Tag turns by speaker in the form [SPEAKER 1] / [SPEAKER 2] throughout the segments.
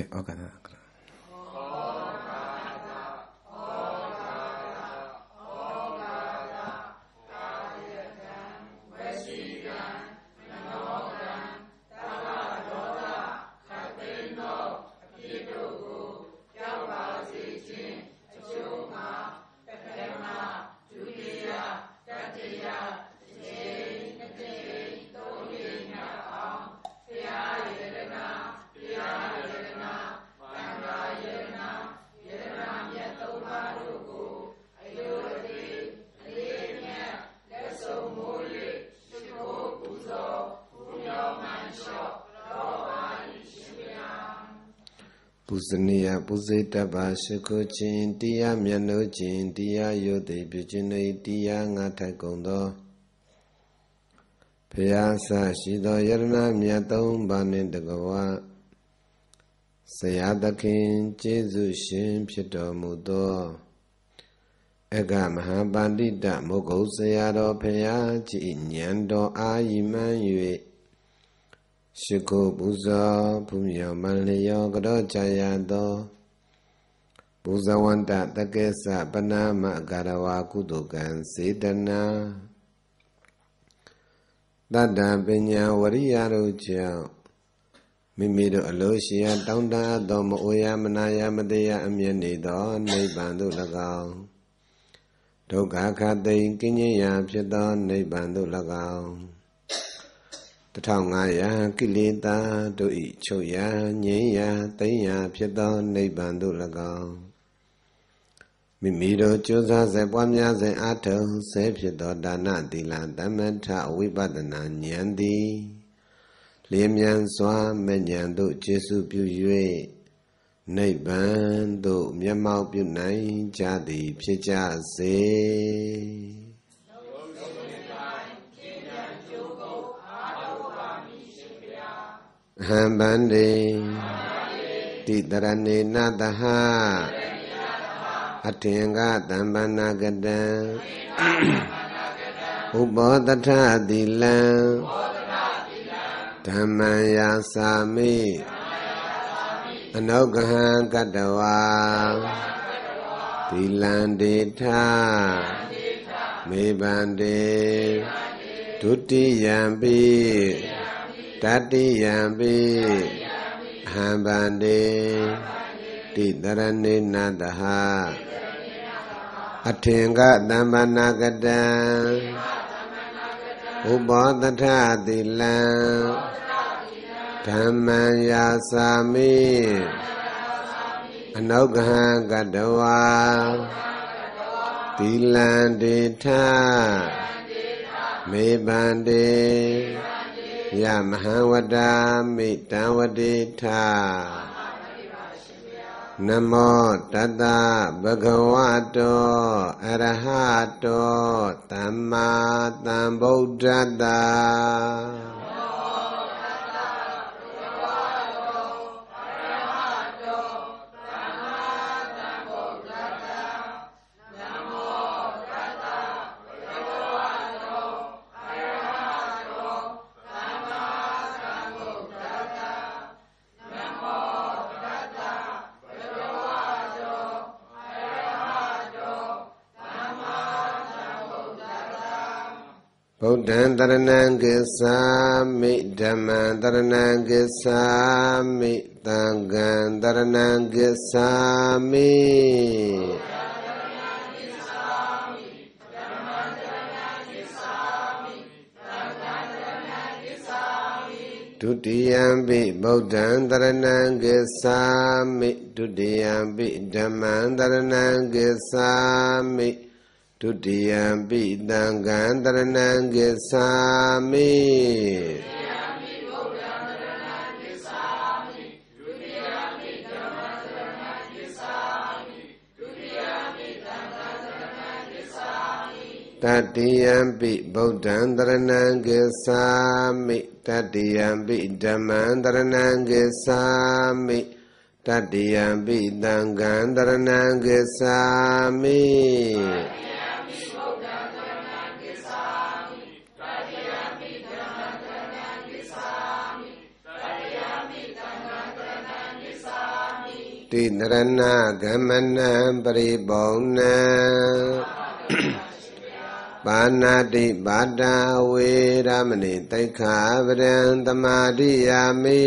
[SPEAKER 1] え、わからな
[SPEAKER 2] ဇနီယပုဇေတပ္ပါရှိခုချင်းတရားမျက်နှုတ်ချင်းတရားယုတ်တိပြုခြင်းဤတရားငါထက်ကုန်သောဘုရားဆရှိသောယရဏမြတ်သုံးပါးနှင့်တကဝဆရာသခင်ကျေးဇူးရှင်ဖြစ်တော်မူသောအကမဟာပန္တိတမုဂုတ်ဆရာတော်ဘုရားကြည်ဉာဏ်တော်အာယိမှန်၍ရှိခိုပူဇော်ဘုမြောမန္လျောကတော်ကြာရသောပူဇဝန္တတက္ကေသပနာမအကာရဝါကုတုကံစေတနာတတ္တပညာဝရိယတို့ကြောင့်မိမိတို့အလိုရှိရာ တောင်းတသောမအိုရမနာရမတရားအမြင်နေသောနိဗ္ဗာန်သို့၎င်းဒုက္ခခတိန်ကင်းခြင်းရာ ဖြစ်သောနိဗ္ဗာန်သို့၎င်း1500ကိလေသာတို့ဤချုပ်ရငြိမ်းရသိမ်းရဖြစ်သော နိဗ္ဗာန်သို့၎င်းမိမိတို့ကြိုးစားစေပွားများစေအထုံဆဲဖြစ်သောဒါနသီလသမထဝိပဿနာဉာဏ်သည်လျင်မြန်စွာမဉဏ်တို့ကျေစုပြု၍နိဗ္ဗာန်သို့မျက်မှောက်ပြုနိုင်ကြသည် ဖြစ်ကြစေဟံဗန္တိတိတရဏေနတဟအထင်္ဂတမ္ပနာကတံဥပောတထသီလံဓမ္မံယာစာမိအနုဂဟံကတဝါသီလံဒေထ မေဗန္တေဒုတိယံပိတတိယံပိဟံဗန္တိတိတရဏိနတဟအထင်ကသမ္ပနာကတံဥပောတထသီလံဓမ္မံယာစာမိအနုဂဟံကတဝါသီလံဒေထမေဗန္တေယမဟံဝတာမိတံဝတိထနမောတတဗဂဝတောအရဟတောသမ္မာသမ္ဗုဒ္ဓတ္တဗုဒ္ဓံတရဏံကိသာမိဓမ္မံတရဏံကိသာမိသံဃံတရဏံကိသာမိဒုတိယံပိဗုဒ္ဓံတရဏံကိသာမိဒုတိယံပိဓမ္မံတရဏံကိသာမိဒုတိယံပိတံကံတရဏံကိသာမိတတိယံပိဗုဒ္ဓံတရဏံကိသာမိတတိယံပိဓမ္မံတရဏံကိသာမိတတိယံပိသံဃံတရဏံကိသာမိတိနရဏဂမနံပရိပုံနံပါဏတိပါဒဝေရမဏိတိခာပရံသမာတိယာမိ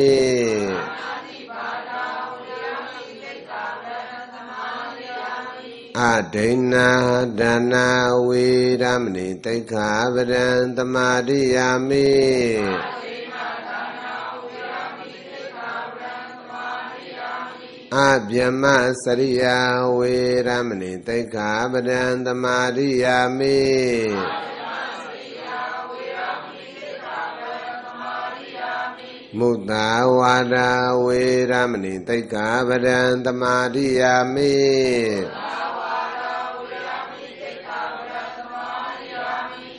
[SPEAKER 2] အဒိဏဒနာဝေရမဏိတိခာပရံသမာတိယာမိအဒိဏဒနာဝေရမဏိတိခာပရံသမာတိယာမိအပြမစရိယဝေရမဏိတိခာပဒံသမာရိယာမိမုတဝါဒဝေရမဏိတိခာပဒံသမာရိယာမိ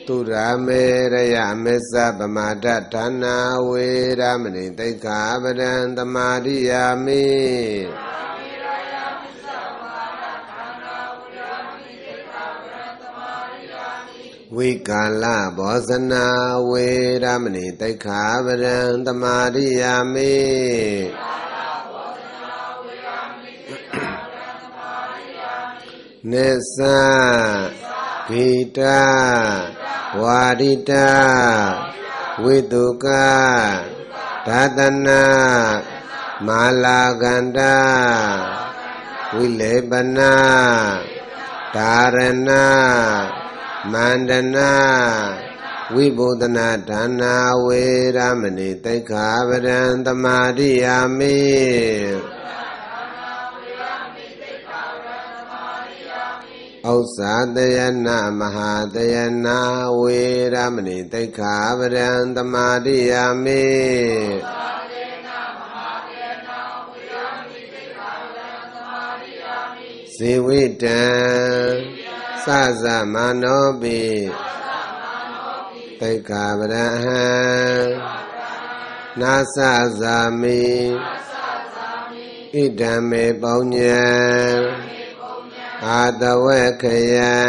[SPEAKER 2] သူရာမေရယမစ္ဆပမာဒဌာနာဝေရမဏိတိခာပဒံသမာရိယာမိဝိကာလဘောဇနာဝေရမဏိတိခာပဒံသမာရိယာမိနိသဂိတာဝါရိတဝိတုကဒါတနာမာလာကန္တာဝိလေပနာဒါရဏမန္တနာဝိဘုဒနာဒါနာဝေရမဏိတိခာပရံသမာတိယာမိဩဇ္ဇာတယနာမဟာတယနာဝေရမဏိတိခာပရံသမာတိယာမိဇေဝိတံစသမာနောပိတိခာပရဟံနာသဇာမိဣဒံမေပုံညံအာတဝေခယံ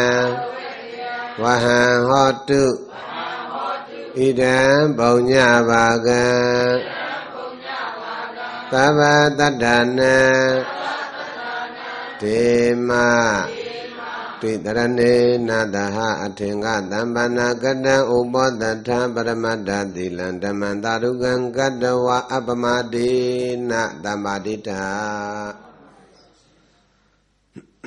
[SPEAKER 2] ဝဟံဟောတုဣဒံဘုံညပါကံသဗ္ဗတတ္တနံဒေမတိတရဏေနာတဟအထင်္ဂသံဗနာကတံဥပောတထပရမတ္တသီလံဓမ္မံတာရုကံကတဝအပမတိနသမ္မာတိတာ။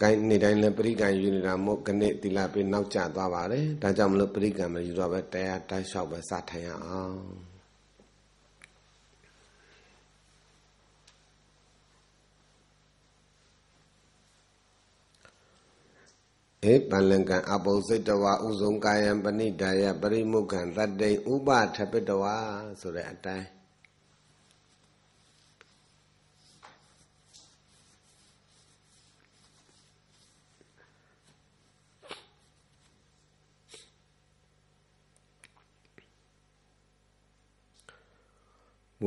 [SPEAKER 2] ကိုင်းနေတိုင်းလည်းပရိကံယူနေတာမို့ခဏတိလာပေးနောက်ကျသွားပါတယ်။ဒါကြောင့်မလို့ပရိကံမယူတော့ပဲတရားတိုက်လျှောက်ပဲစထိုင်ရအောင်။ေပလင်ကံအပုစိတ်တဝါဥဇုံကာယံပဏိဒါယပရိမုခံတတ္တိဥပထပိတဝါဆိုတဲ့အတိုင်း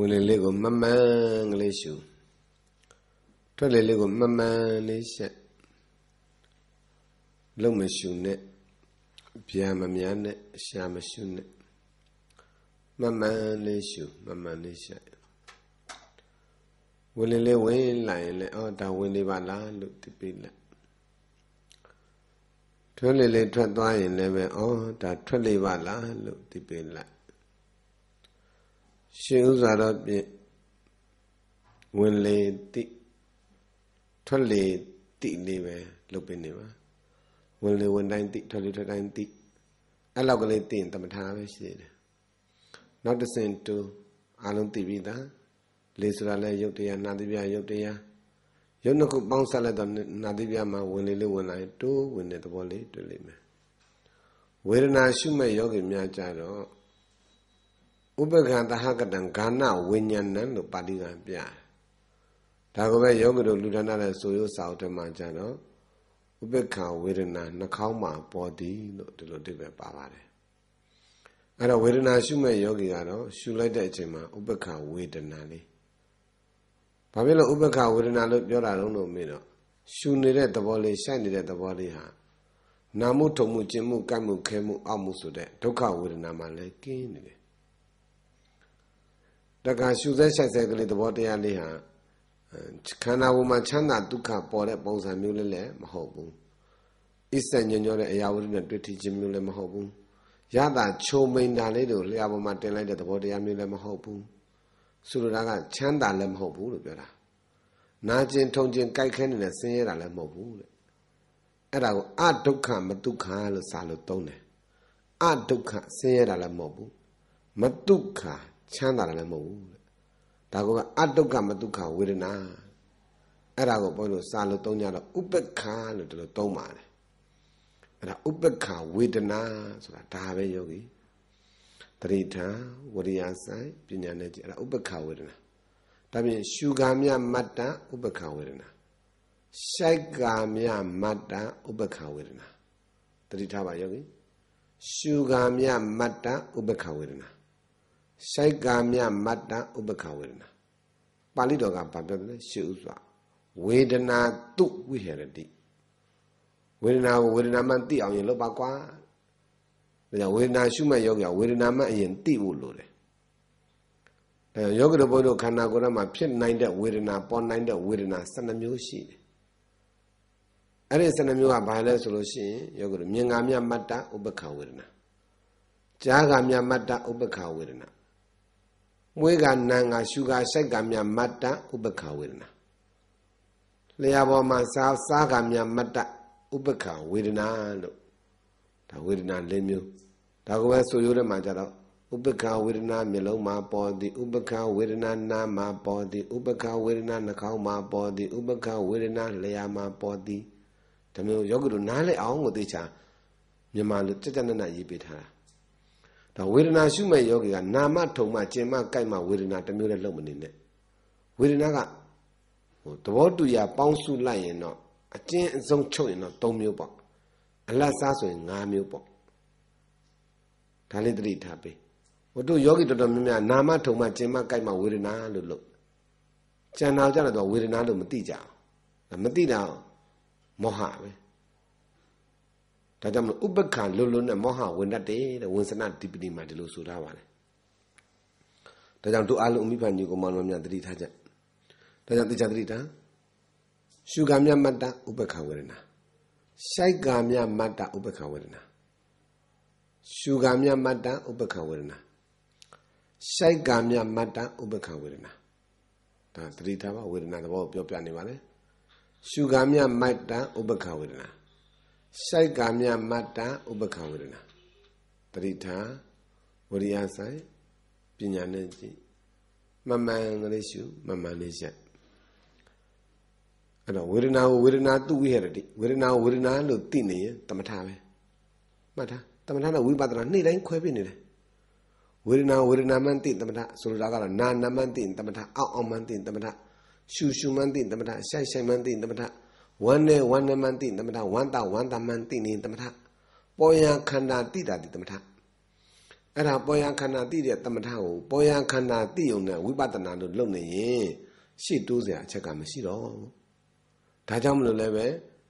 [SPEAKER 2] ဝင်လေလေးကိုမမှန်ကလေးရှူထွက်လေလေးကိုမမှန်လေးရှက်လုံမရှူနဲ့ဗျာမများနဲ့ရှာမရှူနဲ့မမှန်လေးရှူမမှန်လေးရှက်ဝင်လေလေးဝင်လိုက်ရင်လည်းအော်ဒါဝင်နေပါလားလို့တပိလိုက်ထွက်လေလေးထွက်သွားရင်လည်းပဲအော်ဒါထွက်လေပါလားလို့တပိလိုက်ရှင်ဥဇာရဖြင့်ဝင်လေတိထွက်လေတိလေးပဲလုပ်ပေးနေပါဝင်လေဝင်တိုင်းတိထွက်လေထွက်တိုင်းတိအဲ့လောက်ကလေးသိရင်တမထာပဲရှိသေးတယ်နောက်တစ်ဆင့်တူအလုံးသိပြီသားလေဆိုတာလဲရုပ်တရားနာတိပြရုပ်တရားရုပ်နှစ်ခုပေါင်းဆက်လိုက်တော့နာတိပြမှာဝင်လေလေးဝင်လာရင်တိုးဝင်တဲ့သဘောလေးတွေ့လိမ့်မယ်ဝေဒနာရှုမဲ့ယောဂီများကြတော့ဥပက္ခံသဟကတံဂါဏဝိညာဏံလို့ပါဠိကပြဒါကိုပဲယောဂတို့လူဒနာတဲ့ဆိုရိုးစာအုပ်ထဲမှာကျတော့ဥပက္ခဝေဒနာနှာခေါင်းမှာပေါ်သည်လို့ဒီလိုအဓိပ္ပာယ်ပါပါတယ်အဲ့တော့ဝေဒနာရှုမဲ့ယောဂီကတော့ရှုလိုက်တဲ့အချိန်မှာဥပ္ပခာဝေဒနာလေးဘာဖြစ်လို့ဥပ္ပခာဝေဒနာလို့ပြောတာလုံးလို့မေးတော့ရှုနေတဲ့သဘောလေးရှိုက်နေတဲ့သဘောလေးဟာနာမှုထုံမှုကျင်မှုကပ်မှုခဲမှုအောက်မှုဆိုတဲ့ဒုက္ခဝေဒနာမှလည်းကင်းနေတယ်တက္ကရှုစဲဆိုင်စဲကလေးသဘောတရားလေးဟာခန္ဓာကိုယ်မှာချမ်းသာဒုက္ခပေါ်တဲ့ပုံစံမျိုးလည်းလည်းမဟုတ်ဘူး။အစ္စံညညောတဲ့အရာဝတ္ထုနဲ့တွေ့ထိခြင်းမျိုးလည်းမဟုတ်ဘူး။ရတာချုံမိန်တာလေးတို့လျှာပေါ်မှာတင်လိုက်တဲ့သဘောတရားမျိုးလည်းမဟုတ်ဘူး။ဆိုလိုတာကချမ်းသာလည်းမဟုတ်ဘူးလို့ပြောတာ။နာကျင်ထုံကျင်ကြိုက်ခဲနေတဲ့ဆင်းရဲတာလည်းမဟုတ်ဘူးတဲ့။အဲ့ဒါကိုအဒုက္ခမဒုက္ခလို့စာလို့သုံးတယ်။အဒုက္ခဆင်းရဲတာလည်းမဟုတ်ဘူး။မဒုက္ခချမ်းသာတယ်လည်းမဟုတ်ဘူးဒါကအတုကမတုခဝေဒနာအဲ့ဒါကိုဘုန်းကြီးစာလို့သုံးကြတော့ဥပ္ပခာလို့ဒီလိုသုံးပါတယ်အဲ့ဒါဥပ္ပခာဝေဒနာဆိုတာဒါပဲယောဂီတတိထဝရိယဆိုင်ပညာနဲ့ကြည့်အဲ့ဒါဥပ္ပခာဝေဒနာဒါပြင်ရှုကာမြမတ္တဥပ္ပခာဝေဒနာရှိုက်ကာမြမတ္တဥပ္ပခာဝေဒနာတတိထပါယောဂီရှုကာမြမတ္တဥပ္ပခာဝေဒနာစိုက်ကာမြမတ္တဥပ္ပခဝေဒနာပါဠိတော်ကဘာပြောတယ်လဲရှေ့ဥစွာဝေဒနာတုဝိဟရတိဝေဒနာကိုဝေဒနာမှသိအောင်ရင်လုပ်ပါကွာဒါကြောင့်ဝေဒနာရှုမှတ်ယောဂီကဝေဒနာမှအရင်သိဖို့လိုတယ်ဒါကြောင့်ယောဂရဘုဒ္ဓခန္ဓာကိုယ်ထဲမှာဖြစ်နိုင်တဲ့ဝေဒနာပေါ်နိုင်တဲ့ဝေဒနာ12မျိုးရှိတယ်အဲ့ဒီ12မျိုးကဘာလဲဆိုလို့ရှိရင်ယောဂရမြင်္ဂါမြတ်တ္တဥပ္ပခဝေဒနာကြားဂါမြတ်တ္တဥပ္ပခဝေဒနာမွေးကနံကရှုကစိုက်ကမြမတ္တဥပ္ပခဝေဒနာလျှာပေါ်မှာစားစားကမြမတ္တဥပ္ပခဝေဒနာလို့ဒါဝေဒနာ၄မျိုးဒါကပဲဆိုရိုးတဲ့မှာကြတော့ဥပ္ပခဝေဒနာမျိုးလုံးမှာပေါ်သည်ဥပ္ပခဝေဒနာနာမှာပေါ်သည်ဥပ္ပခဝေဒနာနှာခေါင်းမှာပေါ်သည်ဥပ္ပခဝေဒနာလျှာမှာပေါ်သည်ဒါမျိုးယောဂီတို့နားလည်အောင်ကိုသိချာမြန်မာလိုကြကြနနရေးပေးထားတာဒါဝေဒနာရှုမဲ့ယောဂီကနာမထုံမှကျင်မှကြိုက်မှဝေဒနာတစ်မျိုးနဲ့လုံမနေနဲ့ဝေဒနာကဟိုသဘောတူရပေါင်းစုလိုက်ရင်တော့အတင်းအဆုံးချုပ်ရင်တော့၃မျိုးပေါ့အလတ်စားဆိုရင်၅မျိုးပေါ့ဒါလေးသတိထားပေးဟိုတို့ယောဂီတော်တော်များများနာမထုံမှကျင်မှကြိုက်မှဝေဒနာလို့လို့ကျန်တော်ကြတော့ဝေဒနာလို့မသိကြအောင်မသိတော့မောဟပဲဒါကြောင့်မလို့ဥပက္ခံလွတ်လွတ်နဲ့မောဟဝင်တတ်တယ်တဲ့ဝင်စနဒီပတိမှာဒီလိုဆိုထားပါတယ်ဒါကြောင့်တို့အလုံးအမိဖန်ညူကမောင်တော်များတတိထားကြဒါကြောင့်တရားတတိတာရှုကမြမတ္တဥပက္ခဝေဒနာရှိုက်ကမြမတ္တဥပက္ခဝေဒနာရှုကမြမတ္တဥပက္ခဝေဒနာရှိုက်ကမြမတ္တဥပက္ခဝေဒနာဒါတတိတာပါဝေဒနာသဘောပြောပြနေပါလေရှုကမြမတ္တဥပက္ခဝေဒနာစိုက်ကာမြမတ္တဥပခံဝေဒနာပရိထာဝရိယဆိုင်ပညာနဲ့ကြည့်မမှန်ကလေးရှုမမှန်လေးရှက်အဲ့တော့ဝေဒနာကိုဝေဒနာသူဝိဟရတိဝေဒနာကိုဝေဒနာလို့သိနေရင်တမထပဲမှတ်ထားတမထနဲ့ဝိပဿနာနေ့တိုင်းခွဲပြနေတယ်ဝေဒနာဝေဒနာမှန်သိတမထဆိုလိုတာကတော့နာနာမှန်သိတမထအောက်အောက်မှန်သိတမထရှုရှုမှန်သိတမထဆိုင်ဆိုင်မှန်သိတမထဝမ်းနဲ့ဝမ်းနမန်တိသမထဝမ်းတာဝမ်းတာမန်တိနေသမထပေါ်ယံခန္ဓာတိတာတိသမထအဲ့ဒါပေါ်ယံခန္ဓာတိတဲ့သမထကိုပေါ်ယံခန္ဓာတိုံနဲ့ဝိပဿနာလို့လုပ်နေရင်ရှေ့တိုးစရာအချက်ကမရှိတော့ဘူးဒါကြောင့်မလို့လည်းပဲ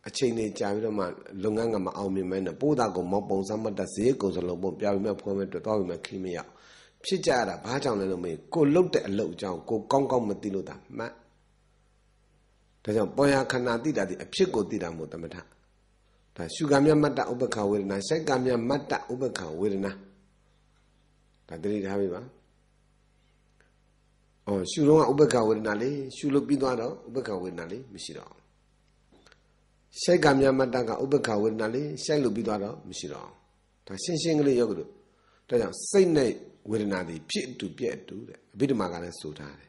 [SPEAKER 2] အချိန်တွေကြာပြီးတော့မှလုပ်ငန်းကမအောင်မြင်မဲနဲ့ပိုးတာကိုမောပုံစမ်းမတက်စေကိုစလုံးပုံပြပြီးမှဖွင့်မဲ့တွေ့တော့ပြီးမှခင်းမရဖြစ်ကြရတာဘာကြောင့်လဲလို့မေးကိုလုတ်တဲ့အလုပ်အကြောင်းကိုကောင်းကောင်းမသိလို့တာမှတ်ဒါကြောင့်ပေါ်ရခန္ဓာတိတာဒီအဖြစ်ကိုတိတာမို့သမထဒါရှုကမြတ်မတ္တဥပ္ပခဝေဒနာစိတ်ကမြတ်မတ္တဥပ္ပခဝေဒနာဒါတတိထားပြီပါအော်ရှုတော့ဥပ္ပခဝေဒနာလေရှုလို့ပြီးသွားတော့ဥပ္ပခဝေဒနာလေမရှိတော့စိတ်ကမြတ်မတ္တကဥပ္ပခဝေဒနာလေစိတ်လို့ပြီးသွားတော့မရှိတော့ဒါရှင်းရှင်းကလေးယောဂလို့ဒါကြောင့်စိတ်နဲ့ဝေဒနာတွေဖြစ်အတူပြက်အတူတဲ့အဘိဓမ္မာကလည်းဆိုထားတယ်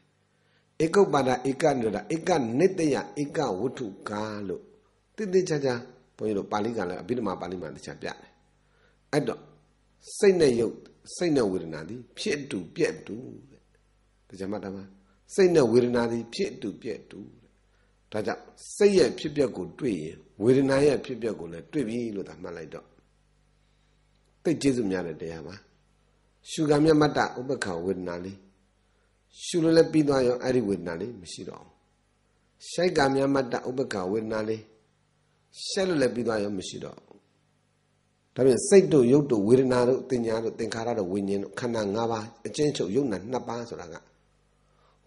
[SPEAKER 2] ဧကုပ္ပန္နဧကနိရောဓဧကနိတယဧကဝတ္ထုကာလို့တိတိကျကျဘုန်းကြီးတို့ပါဠိကလည်းအဘိဓမ္မာပါဠိမှာတရားပြတယ်အဲ့တော့စိတ်နဲ့ယုတ်စိတ်နဲ့ဝေဒနာသည် ဖြစ်အတူပြက်တူတဲ့တရားမှတ်တာမှာစိတ်နဲ့ဝေဒနာသည်ဖြစ်အတူပြက်တူတဲ့ဒါကြောင့်စိတ်ရဲ့ဖြစ်ပျက်ကိုတွေ့ရင်ဝေဒနာရဲ့ဖြစ်ပျက်ကိုလည်းတွေ့ပြီလို့သာမှတ်လိုက်တော့သိကျေစုများတဲ့တရားပါရှုကမြတ်မတ္တဥပ္ပခဝေဒနာလေးရှုလို့လည်းပြီးသွားရောအဲ့ဒီဝေဒနာလေးမရှိတော့ဘူးရှိုက်ကမြတ်မတ္တဥပက္ခဝေဒနာလေးရှိုက်လို့လည်းပြီးသွားရောမရှိတော့ဘူးဒါပြင်စိတ်တို့ရုပ်တို့ဝေဒနာတို့တင်ညာတို့သင်္ခါရတို့ဝိညာဉ်တို့ခန္ဓာ၅ပါးအချင်းချုပ်ယုံနာ၂ပါးဆိုတာက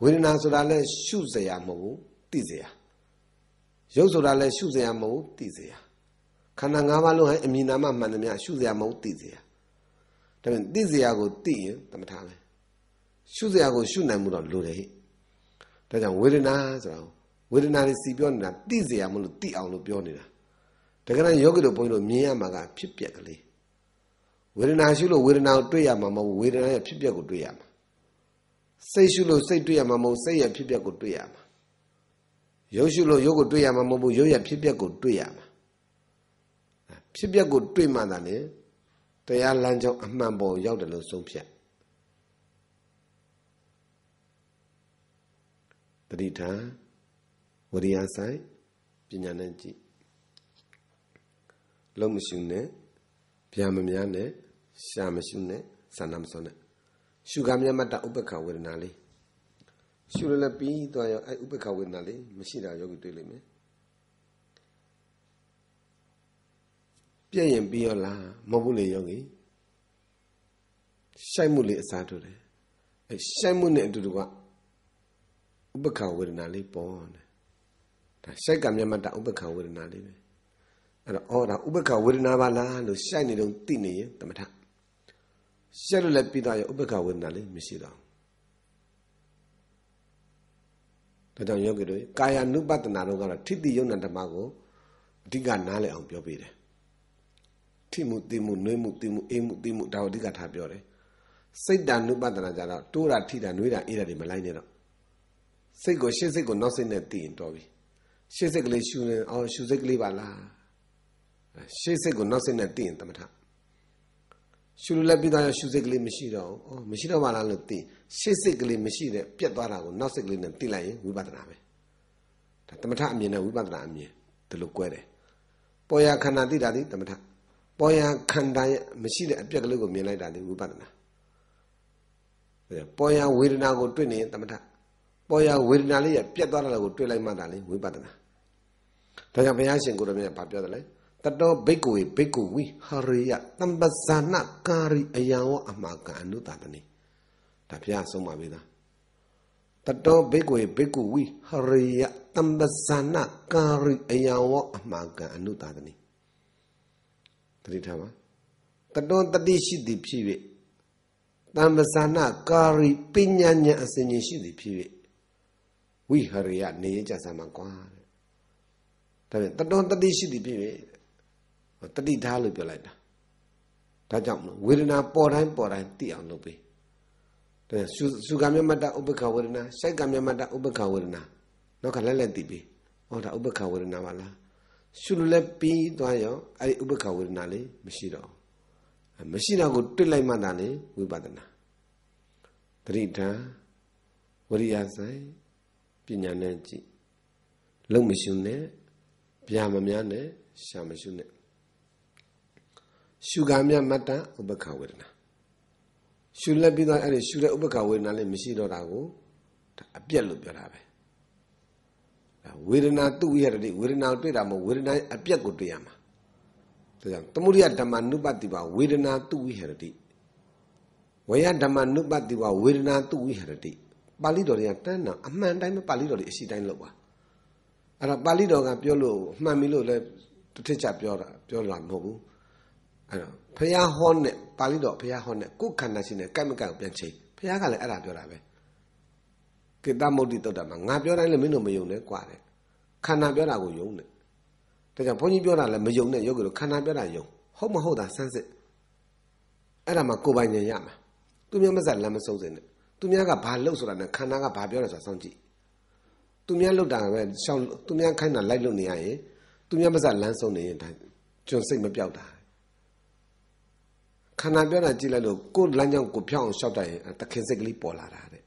[SPEAKER 2] ဝေဒနာဆိုတာလည်းရှုစရာမဟုတ်ဘူးသိစရာရုပ်ဆိုတာလည်းရှုစရာမဟုတ်ဘူးသိစရာခန္ဓာ၅ပါးလုံးဟဲ့အမြင်နာမမှန်သမျှရှုစရာမဟုတ်သိစရာဒါပြင်သိစရာကိုသိရင်တမထာပဲရှုစရာကိုရှုနိုင်မှုတော့လိုတယ်။ဒါကြောင့်ဝေဒနာဆိုတာဝေဒနာတွေစီပြောနေတာသိစရာမလို့သိအောင်လို့ပြောနေတာ။တကယ်တော့ယောဂီတို့ဘုန်းကြီးတို့မြင်ရမှာကဖြစ်ပျက်ကလေး။ဝေဒနာရှုလို့ဝေဒနာကိုတွေ့ရမှာမဟုတ်ဝေဒနာရဲ့ဖြစ်ပျက်ကိုတွေ့ရမှာ။စိတ်ရှုလို့စိတ်တွေ့ရမှာမဟုတ်စိတ်ရဲ့ဖြစ်ပျက်ကိုတွေ့ရမှာ။ရုပ်ရှုလို့ရုပ်ကိုတွေ့ရမှာမဟုတ်ရုပ်ရဲ့ဖြစ်ပျက်ကိုတွေ့ရမှာ။ဖြစ်ပျက်ကိုတွေ့မှသာလေတရားလမ်းကြောင်းအမှန်ပေါ်ရောက်တယ်လို့ဆုံးဖြတ်။တတိထာဝရိယဆိုင်ပညာနဲ့ကြည့်လုံးမရှုနဲ့ဗျာမများနဲ့ရှာမရှုနဲ့ဆန္ဒမစွနဲ့ရှုကမြတ်မတ္တဥပ္ပခဝေဒနာလေးရှုရလည်းပြီးသွားရောအဲဥပ္ပခဝေဒနာလေးမရှိတာယောဂီတွေ့လိမ့်မယ်ပြည့်ရင်ပြီးရောလားမဟုတ်ဘူးလေယောဂီရှိုက်မှုလေးအစားထိုးတယ်အဲရှိုက်မှုနဲ့အတူတူကဥပ္ပခံဝေဒနာလေးပေါ်တယ်ဒါစိတ်ကမျက်မှတ်တာဥပ္ပခံဝေဒနာလေးပဲအဲ့တော့အော်ဒါဥပ္ပခံဝေဒနာပါလားလို့ရှိုက်နေတော့သိနေရင်တမထရှိုက်လို့လည်းပြီးသွားရဥပ္ပခံဝေဒနာလေးမရှိတော့ဒါကြောင့်ယောဂီတို့ကာယ ानु ပတ္တနာတို့ကတော့ထိတိယုံနာဓမ္မကိုအဓိကနားလည်အောင်ပြောပေးတယ်ထိမှုတိမှုနှွေးမှုတိမှုအိမ်မှုတိမှုဒါကိုအဓိကထားပြောတယ်စိတ်တ ानु ပတ္တနာကြတော့တိုးတာထိတာနှွေးတာအေးတာတွေမလိုက်နဲ့တော့စိတ်ကိုရှေ့စိတ်ကိုနောက်စိတ်နဲ့သိရင်တော်ပြီရှေ့စိတ်ကလေးရှူနေအောင်ရှူစိတ်ကလေးပါလားရှေ့စိတ်ကိုနောက်စိတ်နဲ့သိရင်သမထရှူလို့လက်ပြီးသားရရှူစိတ်ကလေးမရှိတော့ဘူးအော်မရှိတော့ပါလားလို့သိရှေ့စိတ်ကလေးမရှိတဲ့ပြက်သွားတာကိုနောက်စိတ်ကလေးနဲ့သိလိုက်ရင်ဝိပဿနာပဲဒါသမထအမြင်နဲ့ဝိပဿနာအမြင်ဒီလိုကွဲတယ်ပေါ်ရခန္ဓာသိတာဒီသမထပေါ်ရခန္ဓာရဲ့မရှိတဲ့အပြက်ကလေးကိုမြင်လိုက်တာဒီဝိပဿနာပေါ်ရဝေဒနာကိုတွေ့နေရင်သမထပေါ်ရဝေဒနာလေးရပြတ်သွားတာကိုတွေ့လိုက်မှတာလေဝိပဿနာဒါကြောင့်ဘုရားရှင်ကိုယ်တော်မြတ်ဘာပြောတယ်လဲတတောဘိက္ခုဝေဘိက္ခုဝိဟရိယသမ္ပဇာနကာရိအယံဝအမှာကအနုတတနိဒါဘုရားဆုံးပါပြီသားတတောဘိက္ခုဝေဘိက္ခုဝိဟရိယသမ္ပဇာနကာရိအယံဝအမှာကအနုတတနိတတိထားပါတတောတတိရှိသည်ဖြစ်၍သမ္ပဇာနကာရိပညာဉာဏ်အစဉ်ရှင်ရှိသည်ဖြစ်၍ဝိဟရိယနေရင်ကြဆမ်းမှာကွာတဲ့ဒါပြန်တတော်တတိရှိသည်ဖြစ်ရဲ့တတိထားလို့ပြောလိုက်တာဒါကြောင့်မလို့ဝေဒနာပေါ်တိုင်းပေါ်တိုင်းသိအောင်လုပ်ပေးဒါစုကမြတ်မတ္တဥပ္ပခဝေဒနာစိတ်ကမြတ်မတ္တဥပ္ပခဝေဒနာနောက်ကလက်လက်သိပေးဟောဒါဥပ္ပခဝေဒနာပါလားရှုလို့လည်းပြီးသွားရောအဲ့ဒီဥပ္ပခဝေဒနာလေးမရှိတော့မရှိတော့ကိုတွေ့လိုက်မှသာလေဝိပဿနာတတိထံဝရိယဆိုင်ညာနဲ့ကြည့်လုံမရှုနဲ့ဗျာမများနဲ့ရှာမရှုနဲ့ရှုကားမြတ်မတ္တဥပ္ပခဝေဒနာရှုလက်ပြီးတော့အဲ့ဒီရှုတဲ့ဥပ္ပခဝေဒနာလည်းမရှိတော့တာကိုအပြက်လို့ပြောတာပဲဝေဒနာသူ့ရတဲ့ဝေဒနာတွေ့တာမဟုတ်ဝေဒနာအပြက်ကိုတွေ့ရမှာဒါကြောင့်သမုဒိယဓမ္မနုပတိပါ ဝေဒနာသူ့ဝိဟရတိဝေယဓမ္မနုပတိပါ ဝေဒနာသူ့ဝိဟရတိပါဠိတော်တွေကတန်းတာအမှန်တိုင်းပဲပါဠိတော်တွေအရှိတိုင်းလောက်ပါအဲ့တော့ပါဠိတော်ကပြောလို့မှန်ပြီလို့လည်းတစ်ထစ်ချပြောတာပြောလာမဟုတ်ဘူးအဲ့တော့ဘုရားဟောနဲ့ပါဠိတော်ဘုရားဟောနဲ့ကိုယ်ခန္ဓာရှိနေကဲ့မကဲ့ကိုပြန်ချိန်ဘုရားကလည်းအဲ့ဒါပြောတာပဲကိတ္တမုတ်တိတုတ်တာမှာငါပြောတိုင်းလည်းမင်းတို့မယုံနဲ့ကွာတဲ့ခန္ဓာပြောတာကိုယုံတယ်ဒါကြောင့်ဘုန်းကြီးပြောတာလည်းမယုံနဲ့ယောဂီတို့ခန္ဓာပြောတာယုံဟုတ်မဟုတ်တာစမ်းစစ်အဲ့ဒါမှကိုယ်ပိုင်ဉာဏ်ရမှာသူများမဆက်လမ်းမဆုံးစင်နဲ့သူများကဘာလှုပ်ဆိုတာနဲ့ခန္ဓာကဘာပြောတယ်ဆိုတာစောင့်ကြည့်သူများလှုပ်တာပဲရှောင်းသူများခိုင်းတာလိုက်လှုပ်နေရရင်သူများမစလမ်းဆုံးနေရင်ဒါကျွန်စိတ်မပြောက်တာခန္ဓာပြောတာကြည့်လိုက်လို့ကိုယ်လမ်းကြောင်းကိုဖြောင်းအောင်ရှောက်တတ်ရင်တခင်စိတ်ကလေးပေါ်လာတာတဲ့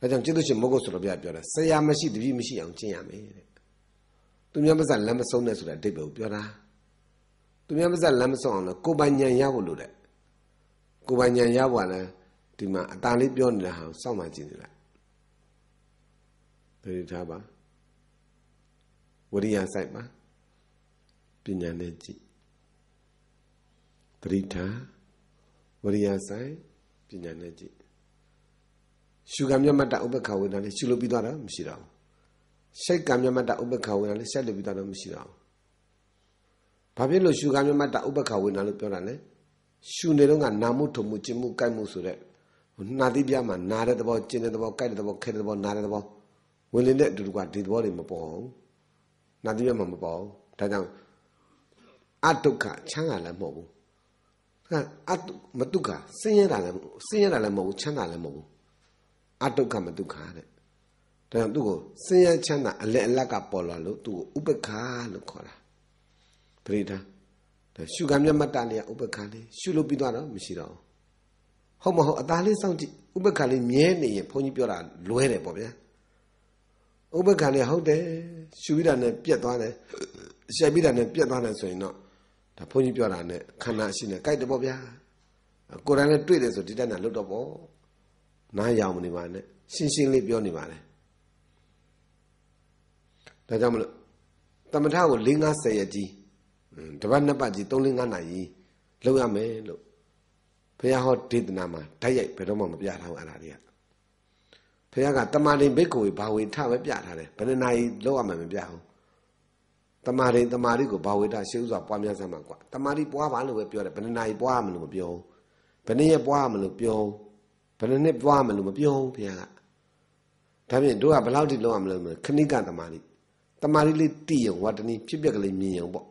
[SPEAKER 2] ဒါကြောင့်ကျေးဇူးရှင်မဟုတ်ဆိုတော့ပြပြောတာဆရာမရှိတပည့်မရှိအောင်ကျင့်ရမယ်တဲ့သူများမစလမ်းမဆုံးနဲ့ဆိုတဲ့အတိတ်ပဲကိုပြောတာသူများမစလမ်းမဆုံးအောင်လို့ကိုယ်ပိုင်ဉာဏ်ရဖို့လိုတယ်ကိုယ်ပိုင်ဉာဏ်ရဖို့ကလည်းဒီမှာအตาလေးပြောနေတာဟာစောင့်မှကြည့်နေလိုက်ပြေထားပါဝရိယစိုက်ပါပညာနဲ့ကြည့်တတိထာဝရိယဆိုင်ပညာနဲ့ကြည့်ရှုကမြတ်မတ္တဥပ္ပခဝေဒလည်းရှုလို့ပြီးသွားတာမရှိတော့ဘူးစိတ်ကမြတ်မတ္တဥပ္ပခဝေဒလည်းဆက်လို့ပြီးသွားတော့မရှိတော့ဘူးဘာဖြစ်လို့ရှုကမြတ်မတ္တဥပ္ပခဝေဒလို့ပြောတာလဲရှုနေတော့ကနာမှုထုံမှုကျင်မှုကြိုက်မှုဆိုတဲ့နာတိပြမှာနာတဲ့သဘောကျင်တဲ့သဘောကြိုက်တဲ့သဘောခဲတဲ့သဘောနာတဲ့သဘောဝင်လင်းတဲ့အတူတူကဒီသဘောတွေမပေါ်ဘူးနာတိပြမှာမပေါ်ဘူးဒါကြောင့်အတုခချမ်းသာလည်းမဟုတ်ဘူးဟမ်အတုမတုခဆင်းရဲတာလည်းဆင်းရဲတာလည်းမဟုတ်ဘူးချမ်းသာလည်းမဟုတ်ဘူးအတုခမတုခတဲ့ဒါကြောင့်သူ့ကိုဆင်းရဲချမ်းသာအလယ်အလတ်ကပေါ်လာလို့သူ့ကိုဥပ္ပခာလို့ခေါ်တာပရိဒါရှုကမြတ်မတ္တလေးကဥပ္ပခာလေးရှုလို့ပြီးသွားတော့မရှိတော့ဟုတ်မဟုတ်အသားလေးစောင့်ကြည့်ဥပက္ခလေးမြဲနေရင်ဘုန်းကြီးပြောတာလွဲတယ်ပေါ့ဗျာဥပက္ခလေးဟုတ်တယ်ရှူပြီးတာနဲ့ပြက်သွားတယ်ရှက်ပြီးတာနဲ့ပြက်သွားတယ်ဆိုရင်တော့ဒါဘုန်းကြီးပြောတာနဲ့ခန္ဓာရှိနေကြိုက်တယ်ပေါ့ဗျာကိုယ်တိုင်နဲ့တွေ့တယ်ဆိုဒီတိုင်းနဲ့လွတ်တော့ပေါ့နားရောင်မနေပါနဲ့ရှင်းရှင်းလေးပြောနေပါလေဒါကြောင့်မလို့တမထကို၄ -50 ရက်ကြီးတပတ်နှစ်ပတ်ကြီး၃ -5 နာရီလောက်ရမယ်လို့ရားဟောဒေသနာမှာဓာတ်ရိုက်ဘယ်တော့မှမပြထားဘူးအဲ့ဒါတွေကဘုရားကတမာရင်ဘိက္ခုဘာဝေထပဲပြထားတယ်ဘယ်နှနာရီလောက်ရမှမပြဘူးတမာရင်တမာရီကိုဘာဝေထရှေးဥစွာပွားများစမ်းမှာကွာတမာရီပွားပါလို့ပဲပြောတယ်ဘယ်နှနာရီပွားမလို့မပြောဘူးဘယ်နှစ်ရက်ပွားမလို့ပြောဘယ်နှစ်နှစ်ပွားမလို့မပြောဘုရားကဒါဖြင့်တို့ကဘယ်လောက်ထိလောက်ရမလို့ခဏိကတမာရီတမာရီလေးတည်ရုံဝတ္တနည်းဖြစ်ပျက်ကလေးမြင်ရုံပေါ့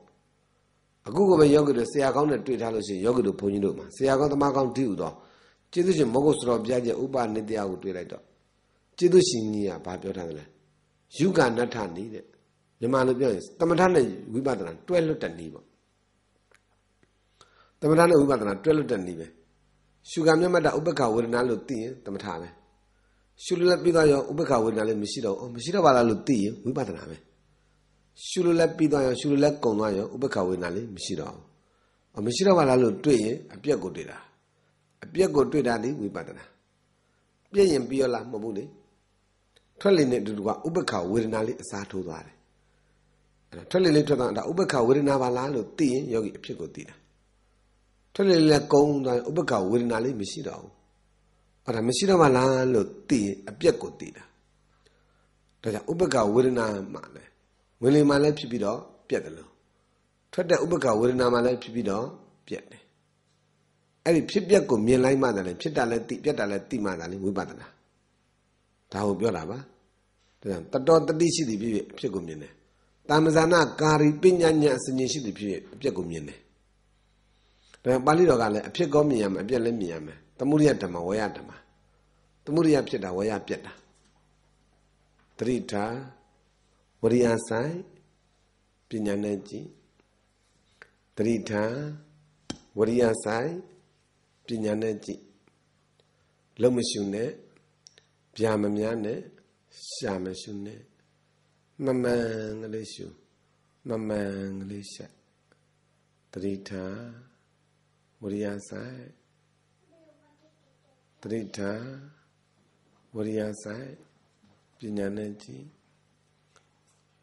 [SPEAKER 2] အခုကပဲယောဂီတို့ဆရာကောင်းနဲ့တွေ့ထားလို့ရှိရင်ယောဂီတို့ဘုန်းကြီးတို့မှာဆရာကောင်းသမားကောင်းတည်ဥသောကျေးဇူးရှင်မဂ္ဂစရောပြည့်ကျဥပနိတ္တယကိုတွေ့လိုက်တော့ကျေးဇူးရှင်ကြီးကဘာပြောထားသလဲယူကနတ္ထနီးတဲ့မြန်မာလိုပြောရင်သမထနဲ့ဝိပဿနာတွဲလွတ်တဲ့နီးပေါ့သမထနဲ့ဝိပဿနာတွဲလွတ်တဲ့နီးပဲရှုကမျက်မှတ်တာဥပက္ခဝေဒနာလို့သိရင်သမထပဲရှုလို့လည်းပြီးသွားရောဥပက္ခဝေဒနာလည်းမရှိတော့ဘူးမရှိတော့ပါလားလို့သိရင်ဝိပဿနာပဲရှုလို့လည်းပြီးသွားရောရှုလို့လည်းကုံသွားရောဥပ္ပခဝေနာလေးမရှိတော့ဘူးအမရှိတော့ပါလားလို့တွေ့ရင်အပြက်ကိုတွေ့တာအပြက်ကိုတွေ့တာဒီဝိပဿနာပြည့်ရင်ပြီးရောလားမဟုတ်ဘူးလေထွက်လေနဲ့အတူတူကဥပ္ပခဝေဒနာလေးအစားထိုးသွားတယ်အဲ့တော့ထွက်လေလေးထွက်သွားတာဥပ္ပခဝေဒနာပါလားလို့သိရင်ယောဂီအဖြစ်ကိုသိတာထွက်လေလေးကုံသွားဥပ္ပခဝေဒနာလေးမရှိတော့ဘူးအဲ့ဒါမရှိတော့ပါလားလို့သိရင်အပြက်ကိုသိတာဒါကြောင့်ဥပ္ပခဝေဒနာမှလည်းဝေလီမှာလည်းဖြစ်ပြီးတော့ပြက်တယ်လို့ထွက်တဲ့ဥပက္ခဝေဒနာမှာလည်းဖြစ်ပြီးတော့ပြက်တယ်အဲ့ဒီဖြစ်ပြက်ကိုမြင်လိုက်မှသာလေဖြစ်တာလည်းသိပြက်တာလည်းသိမှသာလေဝိပဿနာဒါကိုပြောတာပါဒါကြောင့်တတော်တတိရှိသည်ဖြစ်ဖြစ်အဖြစ်ကိုမြင်တယ်တာမဇာနာကာရီပညာညာအစဉ်ရှိသည်ဖြစ်ဖြစ်အဖြစ်ကိုမြင်တယ်ဒါကြောင့်ပါဠိတော်ကလည်းအဖြစ်ကောမြင်ရမယ်အပြက်လည်းမြင်ရမယ်သမုဒိယဓမ္မဝေယဓမ္မသမုဒိယဖြစ်တာဝေယပြက်တာတတိထာဝရိယဆိုင်ပညာနဲ့ကြည်တတိထံဝရိယဆိုင်ပညာနဲ့ကြည်လုံမရှုနဲ့ဗျာမများနဲ့ရှာမရှုနဲ့မမှန်ကလေးရှုမမှန်ကလေးရှာတတိထံဝရိယဆိုင်တတိထံဝရိယဆိုင်ပညာနဲ့ကြည်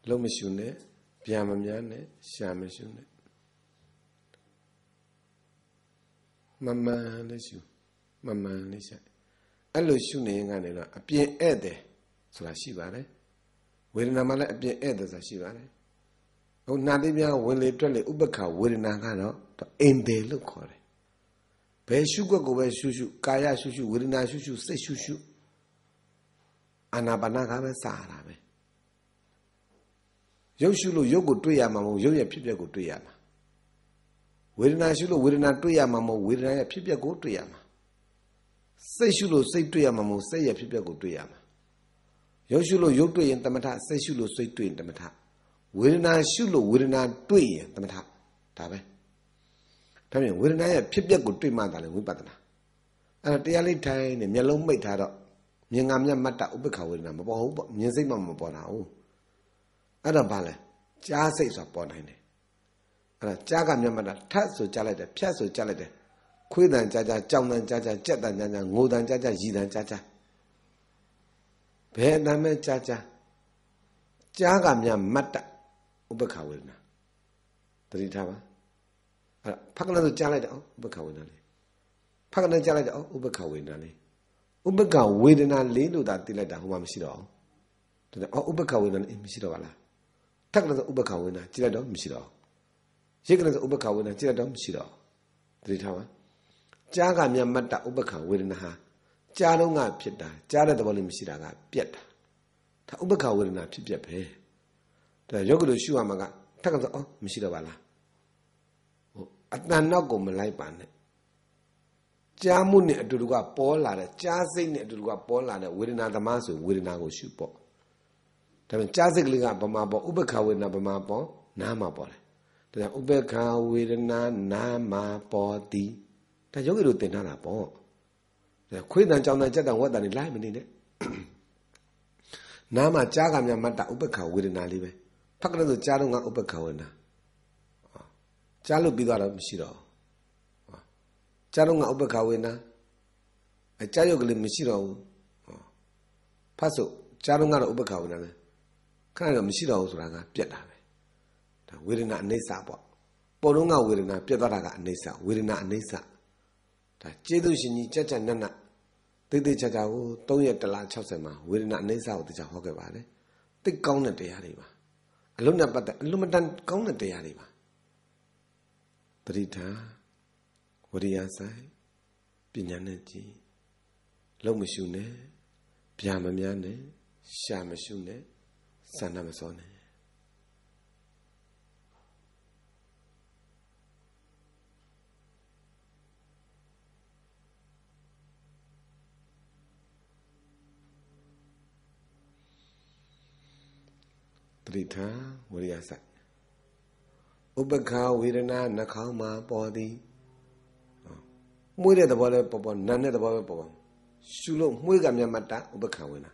[SPEAKER 2] လုံးမရှုနဲ့ဗျာမများနဲ့ရှာမရှုနဲ့မမှန်လေးရှုမမှန်လေးဆိုင်အဲ့လိုရှုနေရင်ကနေတော့အပြင်ဧည့်တယ်ဆိုတာရှိပါတယ်ဝေဒနာမှလည်းအပြင်ဧည့်တယ်ဆိုတာရှိပါတယ်ဟိုနာတိပြဝင်လေတွက်လေဥပ္ပခာဝေဒနာကတော့အိမ်တယ်လို့ခေါ်တယ်ဘယ်ရှုွက်ကိုပဲရှုရှုကာယရှုရှုဝေဒနာရှုရှုစိတ်ရှုရှုအာနာပါနာကပဲစာရတာပဲရုပ်ရှုလို့ရုပ်ကိုတွေ့ရမှာမဟုတ်ရုပ်ရဲ့ဖြစ်ပျက်ကိုတွေ့ရမှာဝေဒနာရှုလို့ဝေဒနာတွေ့ရမှာမဟုတ်ဝေဒနာရဲ့ဖြစ်ပျက်ကိုတွေ့ရမှာစိတ်ရှုလို့စိတ်တွေ့ရမှာမဟုတ်စိတ်ရဲ့ဖြစ်ပျက်ကိုတွေ့ရမှာရုပ်ရှုလို့ရုပ်တွေ့ရင်တမထစိတ်ရှုလို့စိတ်တွေ့ရင်တမထဝေဒနာရှုလို့ဝေဒနာတွေ့ရင်တမထဒါပဲဒါပြန်ဝေဒနာရဲ့ဖြစ်ပျက်ကိုတွေ့မှသာလေဝိပဿနာအဲ့တော့တရားလေးထိုင်နေမျက်လုံးမိတ်ထားတော့မြင်ငါမျက်မှတ်တာဥပ္ပခာဝေဒနာမပေါ်ဘူးပေါ့မြင်စိတ်မှမပေါ်တာဟုတ်အဲ့ဒါဘာလဲကြားစိတ်ဆိုတာပေါ်နိုင်တယ်အဲ့ဒါကြားကမျက်မှတ်တာထပ်ဆိုကြားလိုက်တယ်ဖြတ်ဆိုကြားလိုက်တယ်ခွေးတန်ကြားကြားကြောင်တန်ကြားကြားကြက်တန်ကြားကြားငိုတန်ကြားကြားရီတန်ကြားကြားဘယ်အတမ်းမဲ့ကြားကြားကြားကများမတ်တဥပ္ပခဝေဒနာတတိထားပါအဲ့ဖက္ကနဆိုကြားလိုက်တယ်အောင်ဥပ္ပခဝေဒနာလေးဖက္ကနကြားလိုက်တယ်အောင်ဥပ္ပခဝေဒနာလေးဥပ္ပခဝေဒနာလေးလို့သာသိလိုက်တာဟိုမှာမရှိတော့အောင်ဒါနဲ့အော်ဥပ္ပခဝေဒနာလေးမရှိတော့ပါလားထက်ကလဆိုဥပ္ပခါဝင်တာကြည့်လိုက်တော့မရှိတော့ရိတ်ကလဆိုဥပ္ပခါဝင်တာကြည့်လိုက်တော့မရှိတော့သတိထားပါကြားကမြတ်မတ္တဥပ္ပခါဝေဒနာဟာကြားလုံးကဖြစ်တာကြားတဲ့သဘောလေးမရှိတာကပြက်တာဒါဥပ္ပခါဝေဒနာဖြစ်ပြက်ပဲဒါယောဂလို့ရှုရမှာကထက်ကဆိုအော်မရှိတော့ပါလားဟိုအတန်နောက်ကိုမလိုက်ပါနဲ့ကြားမှုနဲ့အတူတူကပေါ်လာတဲ့ကြားစိတ်နဲ့အတူတူကပေါ်လာတဲ့ဝေဒနာသမားဆိုဝေဒနာကိုရှုပေါ့ဒါပေမဲ့ကြားစိတ်ကလေးကဗမာပေါ်ဥပ္ပခဝေဒနာဗမာပေါ်နားမှာပေါ်တယ်ဒါကြောင့်ဥပ္ပခဝေဒနာနားမှာပေါ်သည်ဒါယောဂီတို့သင်ထားတာပေါ့ဒါခွေးတန်ကြောင်တန်ကြက်တန်ဝက်တန်တွေလိုက်မနေနဲ့နားမှာကြားကမြတ်တာဥပ္ပခဝေဒနာလေးပဲဖက်ကလည်းဆိုကြားတော့ငါဥပ္ပခဝေဒနာကြားလို့ပြီးသွားတော့မရှိတော့ကြားတော့ငါဥပ္ပခဝေဒနာအကြားရုပ်ကလေးမရှိတော့ဘူးဖတ်ဆိုကြားတော့ငါတော့ဥပ္ပခဝေဒနာပဲခဏတော့မရှိတော့ဘူးဆိုတာကပြက်တာပဲဒါဝေဒနာအနိစ္စပေါ့ပေါ်တော့ကဝေဒနာပြက်သွားတာကအနိစ္စဝေဒနာအနိစ္စဒါကျေးဇူးရှင်ကြီးကြက်ကြက်နက်နက်တိတ်တိတ်ချာချာကို3ရက်တလား60မှာဝေဒနာအနိစ္စကိုတရားဟောခဲ့ပါတယ်တိတ်ကောင်းတဲ့တရားတွေပါအလုံးနဲ့ပတ်သက်အလုံးမတန်ကောင်းတဲ့တရားတွေပါပရိဒါဝရိယဆိုင်ပညာနဲ့ကြည်လုံးမရှုနဲ့ဗျာမများနဲ့ရှာမရှုနဲ့ဆန္ဒမစောနဲ့တတိထဝရိယစိုက်ဥပခာဝေဒနာနှာခေါင်းမှာပေါ်သည်မှုတဲ့သဘောလည်းပေါ်ပေါ်နာတဲ့သဘောပဲပေါ်ပေါ်ရှုလို့မှုကမြတ်မတ္တဥပခာဝင်တာ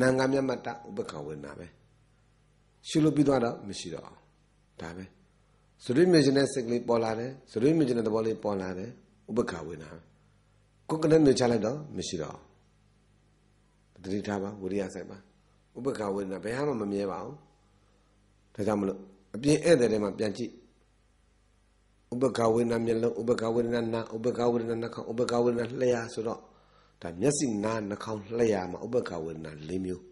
[SPEAKER 2] နာငါမြတ်မတ္တဥပခာဝင်တာပဲရှုလို့ပြီးသွားတော့မရှိတော့ဒါပဲစရိမေဂျနဲ့စိတ်ကလေးပေါ်လာတယ်စရိမေဂျနဲ့သဘောလေးပေါ်လာတယ်ဥပက္ခဝေနာကိုယ်ကလည်းမြင်ချလိုက်တော့မရှိတော့တတိထားပါဝိရိယဆိုင်ပါဥပက္ခဝေနာဘယ်ဟာမှမမြဲပါဘူးဒါကြောင့်မလို့အပြင်ဧည့်သည်တွေမှာပြန်ကြည့်ဥပက္ခဝေနာမျက်လုံးဥပက္ခဝေနာနာဥပက္ခဝေနာနှာခေါင်းဥပက္ခဝေနာလျှာဆိုတော့ဒါမျက်စိနာနှာခေါင်းလျှာမှာဥပက္ခဝေနာ၄မျိုး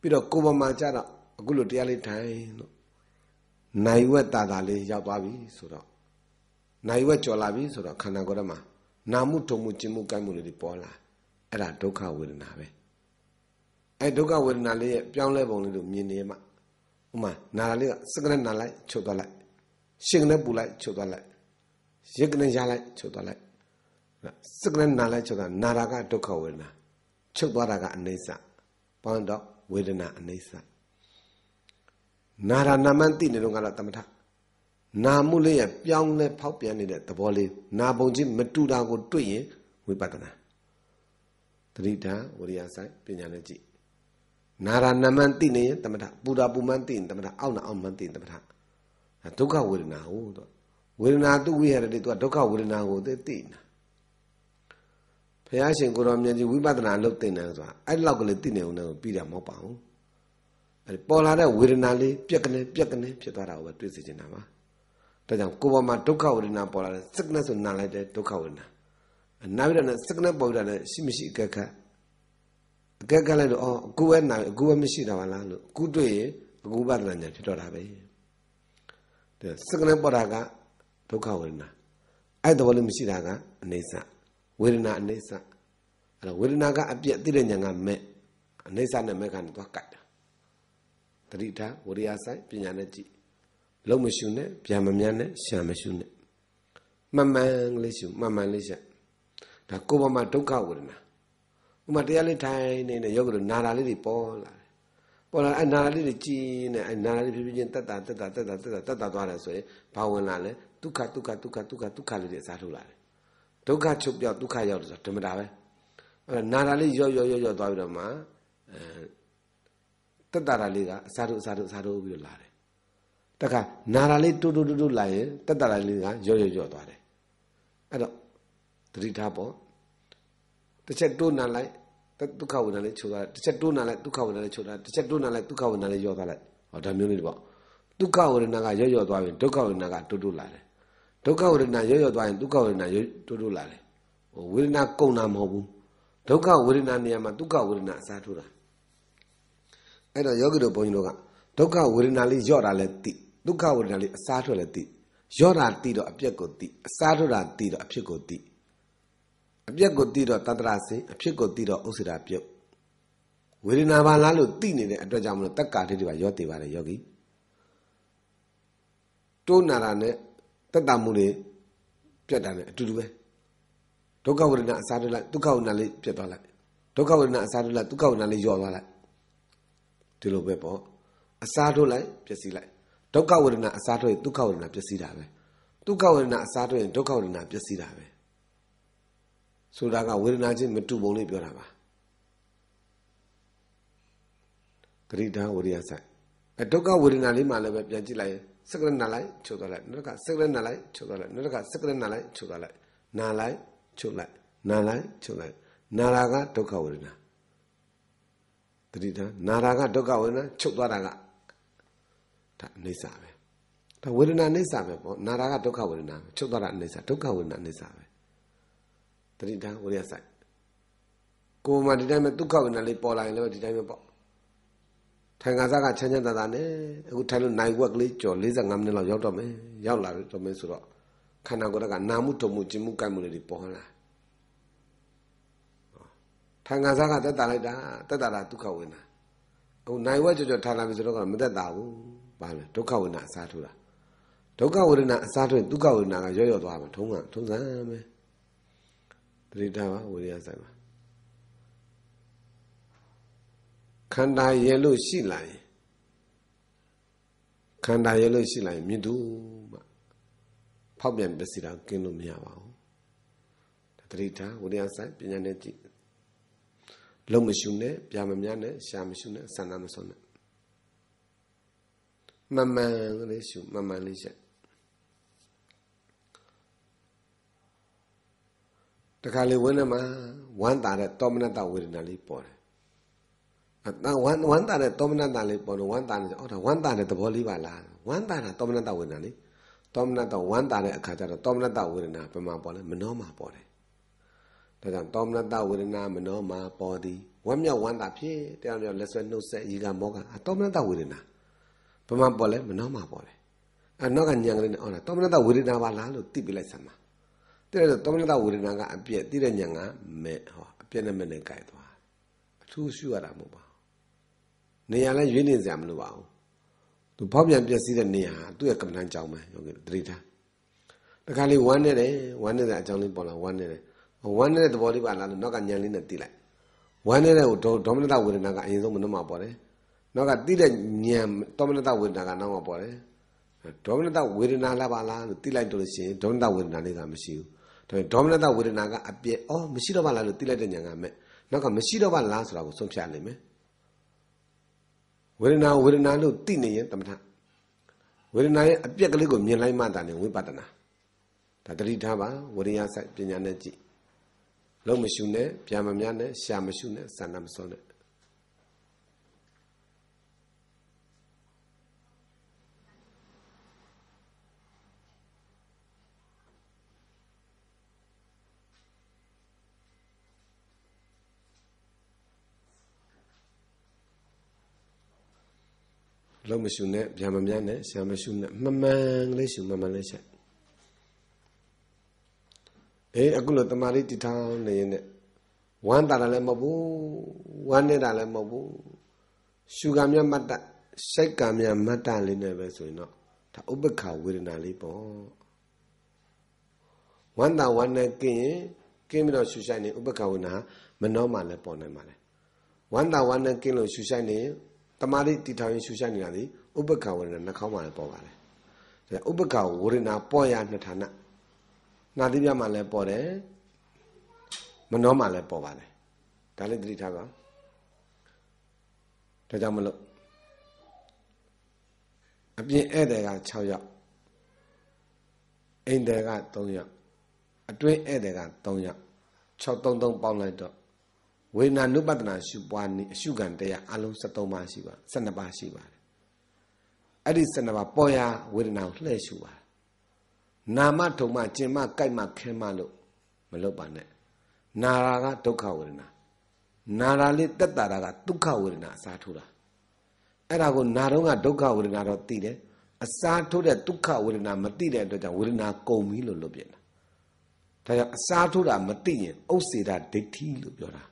[SPEAKER 2] ပြီးတော့ကိုယ်ပေါ်မှာကြတော့အခုလိုတရားလေးထိုင်လို့နိုင်ဝက်တာတာလေးရောက်သွားပြီဆိုတော့နိုင်ဝက်ကျော်လာပြီဆိုတော့ခန္ဓာကိုယ်ထဲမှာနာမှုထုံမှုကျင်မှုကိုက်မှုတွေပေါ်လာအဲ့ဒါဒုက္ခဝေဒနာပဲအဲ့ဒုက္ခဝေဒနာလေးရဲ့ပြောင်းလဲပုံလေးလို့မြင်နေမှဥမာနာလေးကစကနဲ့နာလိုက် ချုပ်သွားလိုက်ရှင်းနဲ့ပူလိုက် ချုပ်သွားလိုက်ရစ်နဲ့ရလိုက်ချုပ်သွားလိုက်စကနဲ့နာလိုက်ချုပ်သွားနာတာကဒုက္ခဝေဒနာချုပ်သွားတာကအနိစ္စပေါင်းတော့ဝေဒနာအနိစ္စနာရနာမန်သိနေတော့ကတော့သမထနာမှုလေးရပြောင်းလဲဖောက်ပြန်နေတဲ့သဘောလေးနာပုံချင်းမတူတာကိုတွေ့ရင်ဝိပဿနာသတိဓာဝရိယဆိုင်ပညာနဲ့ကြည့်နာရနာမန်သိနေရင်သမထပူတာပူမှန်းသိရင်သမထအောက်နာအောင်မှန်းသိရင်သမထဒုက္ခဝေဒနာဟုတ်တော့ဝေဒနာသူ့ဝိရတဲ့သူကဒုက္ခဝေဒနာကိုသိသိနေတာဘုရားရှင်ကိုတော်မြတ်ကြီးဝိပဿနာလုပ်သိနေတယ်ဆိုတာအဲ့လောက်ကိုလေသိနေုံနဲ့ပြီးတာမဟုတ်ပါဘူးအဲပေါ်လာတဲ့ဝေဒနာလေးပြက်ကနေ ပြက်ကနေဖြစ်သွားတာကိုပဲတွေ့စေချင်တာပါဒါကြောင့်ကိုယ်ပေါ်မှာဒုက္ခဝေဒနာပေါ်လာတဲ့ sickness ဆိုနာလိုက်တဲ့ဒုက္ခဝေဒနာအနာဝိဒနာ sickness ပေါ်လာတဲ့ရှိမရှိအကက်ကအကက်ကလည်းလို့အော်အခုပဲနာအခုပဲမရှိတာပါလားလို့အခုတွေ့ရင်အခုပါတဏ္ဍာဖြစ်တော့တာပဲဒါ sickness ပေါ်တာကဒုက္ခဝေဒနာအဲ့တဘောလို့မရှိတာကအနေဆဝေဒနာအနေဆအဲ့တော့ဝေဒနာကအပြက်သိတဲ့ဉာဏ်ကမဲ့အနေဆနဲ့မဲ့ကနေသွားကတ်တတိထဝရိယဆိုင်ပညာနဲ့ကြည့်လုံးမရှုနဲ့ဗျာမမြန်းနဲ့ရှာမရှုနဲ့မှန်မှန်လေးရှုမှန်မှန်လေးရှာဒါကိုယ်ပေါ်မှာဒုက္ခဝေဒနာဥမာတရားလေးထိုင်နေတဲ့ယောဂလိုနာတာလေးတွေပေါ်လာတယ်ပေါ်လာအနာလေးတွေကြည်နေအနာလေးဖြည်းဖြည်းချင်းတက်တာတက်တာတက်တာတက်တာတက်တာသွားတယ်ဆိုရင်ဘာဝင်လာလဲဒုက္ခဒုက္ခဒုက္ခဒုက္ခဒုက္ခလေးတွေအစားထုတ်လာတယ်ဒုက္ခချုပ်ပြောက်ဒုက္ခရောက်တယ်ဆိုဓမ္မတာပဲအဲ့ဒါနာတာလေးရော့ရော့ရော့ရော့သွားပြီးတော့မှအဲတက်တာတာလေးကအစားတို့အစားတို့အစားတို့ပြီးတော့လာတယ်တခါနာတာလေးတိုးတိုးတိုးတိုးလာရင်တက်တာတာလေးကရော့ရော့ရော့သွားတယ်အဲ့တော့သတိထားပေါ့တစ်ချက်တိုးနာလိုက်ဒုက္ခဝေဒနာလေးခြုံသွားတစ်ချက်တိုးနာလိုက်ဒုက္ခဝေဒနာလေးခြုံသွားတစ်ချက်တိုးနာလိုက်ဒုက္ခဝေဒနာလေးရော့သွားလိုက်ဟောဒါမျိုးလေးပေါ့ဒုက္ခဝေဒနာကရော့ရော့သွားရင်ဒုက္ခဝေဒနာကတိုးတိုးလာတယ်ဒုက္ခဝေဒနာရော့ရော့သွားရင်ဒုက္ခဝေဒနာတိုးတိုးလာတယ်ဟိုဝေဒနာကုန်တာမဟုတ်ဘူးဒုက္ခဝေဒနာနေရာမှာဒုက္ခဝေဒနာအစားထိုးတာအဲ့တော့ယောဂီတို့ဘုန်းကြီးတို့ကဒုက္ခဝေဒနာလေးညော့တာလည်းသိဒုက္ခဝေဒနာလေးအစားထွက်လည်းသိညော့တာသိတော့အပြက်ကိုသိအစားထွက်တာသိတော့အဖြစ်ကိုသိအပြက်ကိုသိတော့တတရာစင်အဖြစ်ကိုသိတော့ဥစ္စရာပြုတ်ဝေဒနာပါလားလို့သိနေတဲ့အတွက်ကြောင့်မလို့တက္ကာတိတွေပါရောတည်ပါတယ်ယောဂီတိုးနာတာနဲ့တက်တာမှုတွေပြတ်တာနဲ့အတူတူပဲဒုက္ခဝေဒနာအစားထွက်လိုက်ဒုက္ခဝေဒနာလေးပြတ်သွားလိုက်ဒုက္ခဝေဒနာအစားထွက်လိုက်ဒုက္ခဝေဒနာလေးညော့သွားလိုက်ဒီလိုပဲပေါ့အစားထုတ်လိုက်ပျက်စီးလိုက်ဒုက္ခဝေဒနာအစားထုတ်ရင်ဒုက္ခဝေဒနာပျက်စီးတာပဲဒုက္ခဝေဒနာအစားထုတ်ရင်ဒုက္ခဝေဒနာပျက်စီးတာပဲဆိုတာကဝေဒနာချင်းမတူပုံလေးပြောတာပါဂရိတာဝရိယဆိုင်အဒုက္ခဝေဒနာလေးမှလည်းပဲပြန်ကြည့်လိုက်စကရဏလိုက်ချုပ်သွားလိုက်နောက်ကစကရဏလိုက်ချုပ်သွားလိုက်နောက်ကစကရဏလိုက်ချုပ်သွားလိုက်နာလိုက်ချုပ်လိုက်နာလိုက်ချုပ်လိုက်နာလာကဒုက္ခဝေဒနာတတိထားနာတာကဒုက္ခဝေဒနာချုပ်သွားတာကဒါအိဋ္ဆာပဲဒါဝေဒနာအိဋ္ဆာပဲပေါ့နာတာကဒုက္ခဝေဒနာချုပ်သွားတာအိဋ္ဆာဒုက္ခဝေဒနာအိဋ္ဆာပဲတတိထားဝရိယဆိုင်ကိုယ်မှဒီတိုင်းပဲဒုက္ခဝေဒနာလေးပေါ်လာရင်လည်းဒီတိုင်းပဲပေါ့ထိုင်ကစားကချမ်းချမ်းသာသာနဲ့အခုထိုင်လို့နိုင်ဝက်ကလေးကြော်45မိနစ်လောက်ရောက်တော့မယ်ရောက်လာတော့မယ်ဆိုတော့ခန္ဓာကိုယ်ကနာမှုတုံမှုကျင်မှုကိုက်မှုတွေပေါ်လာတယ်ထိုင်ခံစားကတက်တာလိုက်တာတက်တာလားဒုက္ခဝေဒနာအခုနိုင်ဝက်ကြောကြောထိုင်လာပြီဆိုတော့ကမတက်တာဘူးဘာလဲဒုက္ခဝေဒနာအစားထိုးတာဒုက္ခဝေဒနာအစားထိုးရင်ဒုက္ခဝေဒနာကရော့ရော့သွားမှာထုံးကထုံးစမ်းပဲတတိတာပါဝေဒနာဆိုင်ပါခန္ဓာရလို့ရှိလာရင်ခန္ဓာရလို့ရှိလာရင်မြင်သူမှဖောက်ပြန်ပစ္စည်းတော့กินလို့မရပါဘူးတတိတာဝိရိယဆိုင်ပညာနဲ့ကြည့်လုံမရှုနဲ့ပြာမများနဲ့ရှာမရှုနဲ့ဆန္ဒမစွန့်နဲ့မမှန်လေးရှုမမှန်လေးချက်တခါလေဝင်းထဲမှာဝမ်းတာတဲ့တောမနတဝေဒနာလေးပေါ်တယ်အတန်ဝမ်းဝမ်းတာတဲ့တောမနတလေးပေါ်လို့ဝမ်းတာနေကြအော်ဒါဝမ်းတာတဲ့သဘောလေးပါလားဝမ်းတာတာတောမနတဝေဒနာလေးတောမနတဝမ်းတာတဲ့အခါကျတော့တောမနတဝေဒနာဘယ်မှာပေါ်လဲမနှောမှာပေါ်တယ်ဒါကြောင့်သောမနတဝေဒနာမနောမှာပေါ်သည်ဝမ်းမြောက်ဝမ်းသာဖြစ်တရားတော်လက်ဆွဲနှုတ်ဆက်အီကမောကအသောမနတဝေဒနာဘမပေါ်လဲမနောမှာပေါ်တယ်အနောက်ကညံကလေးနဲ့အော်လားသောမနတဝေဒနာပါလားလို့သိပြလိုက်စမ်းပါတိရသောမနတဝေဒနာကအပြည့်တိရညံကမဲ့ဟောအပြည့်နဲ့မဲ့နဲ့ကြိုက်သွားအထူးရှုရတာမဟုတ်ပါဘူးနေရာလဲရွေးနေစရာမလိုပါဘူးသူဖောက်ပြန်ပြက်စီးတဲ့နေရာသူ့ရဲ့ကမ္မဋ္ဌာန်းကြောင်းပဲဟုတ်ကဲ့တတိထားတခါလေးဝမ်းနေတယ်ဝမ်းနေတဲ့အကြောင်းလေးပေါ်လာဝမ်းနေတယ်ဝမ်းနေတဲ့သဘောလေးပါလားလို့နောက်ကညံလေးနဲ့တိလိုက်ဝမ်းနေတဲ့ကိုဒေါမနတဝေဒနာကအရင်ဆုံးမနှုတ်မှာပေါ်တယ်နောက်ကတိတဲ့ညံဒေါမနတဝေဒနာကနောက်မှာပေါ်တယ်ဒေါမနတဝေဒနာလားပါလားလို့တိလိုက်တော့လို့ရှိရင်ဒေါမနတဝေဒနာလေးကမရှိဘူးဒါပေမဲ့ဒေါမနတဝေဒနာကအပြည့်အော်မရှိတော့ပါလားလို့တိလိုက်တဲ့ညံကမဲ့နောက်ကမရှိတော့ပါလားဆိုတာကိုဆုံးဖြတ်နိုင်မယ်ဝေဒနာဝေဒနာလို့သိနေရင်တမထဝေဒနာရဲ့အပြက်ကလေးကိုမြင်လိုက်မှသာလေဝိပဿနာဒါတတိထားပါဝရိယဆိုင်ပညာနဲ့ကြည့်လုံးမရှုနဲ့ပြန်မမြနဲ့ရှာမရှုနဲ့ဆန္ဒမစွန့်နဲ့လုံးမရှုနဲ့ပြန်မမြနဲ့ရှာမရှုနဲ့မမှန်လေးရှုမမှန်လေးချက်အေးအခုလိုတမာရီတည်ထောင်နေရင်နဲ့ဝမ်းတာလည်းမဟုတ်ဘူးဝမ်းနေတာလည်းမဟုတ်ဘူးရှုကမြတ်မတ္တစိတ်ကမြတ်မတ္တလေးနဲ့ပဲဆိုရင်တော့ဒါဥပ္ပခဝေဒနာလေးပေါ့ဝမ်းတာဝမ်းနဲ့กินရင်กินပြီးတော့ရှုဆိုင်နေဥပ္ပခဝေဒနာမနှောမှလည်းပေါ်နိုင်ပါလေဝမ်းတာဝမ်းနဲ့กินလို့ရှုဆိုင်နေတမာရီတည်ထောင်ရင်ရှုဆိုင်နေတာဒီဥပ္ပခဝေဒနာနှာခေါင်းမှလည်းပေါ်ပါလေဒါဥပ္ပခဝေဒနာပေါ်ရနှစ်ဌာနနာသီးပြမှာလည်းပေါ်တယ်မနှောမှာလည်းပေါ်ပါတယ်ဒါလည်းသတိထားပါဒါကြောင့်မလို့အပြင်ဧည့်သည်က6ယောက်အိမ်သည်က3ယောက်အတွင်းဧည့်သည်က3ယောက်633ပေါင်းလိုက်တော့ဝေနာနုပဒနာရှုပွားနေအရှုခံတရားအလုံး73ပါးရှိပါ72ပါးရှိပါတယ်အဲ့ဒီ72ပါးပေါ်ရာဝေဒနာကိုလှည့်ရှုပါနာမထုံမကျင်မကြိုက်မခင်းမလို့မလုပ်ပါနဲ့နာရာကဒုက္ခဝေဒနာနာရာလေးတက်တာကဒုက္ခဝေဒနာအစားထိုးတာအဲ့ဒါကိုနာတော့ကဒုက္ခဝေဒနာတော့သိတယ်အစားထိုးတဲ့ဒုက္ခဝေဒနာမသိတဲ့အတွက်ကြောင့်ဝေဒနာကုန်ပြီလို့လုပ်ပြန်တာဒါကြောင့်အစားထိုးတာမသိရင်ဥစ္စေတာဒိဋ္ဌိလို့ပြောတာ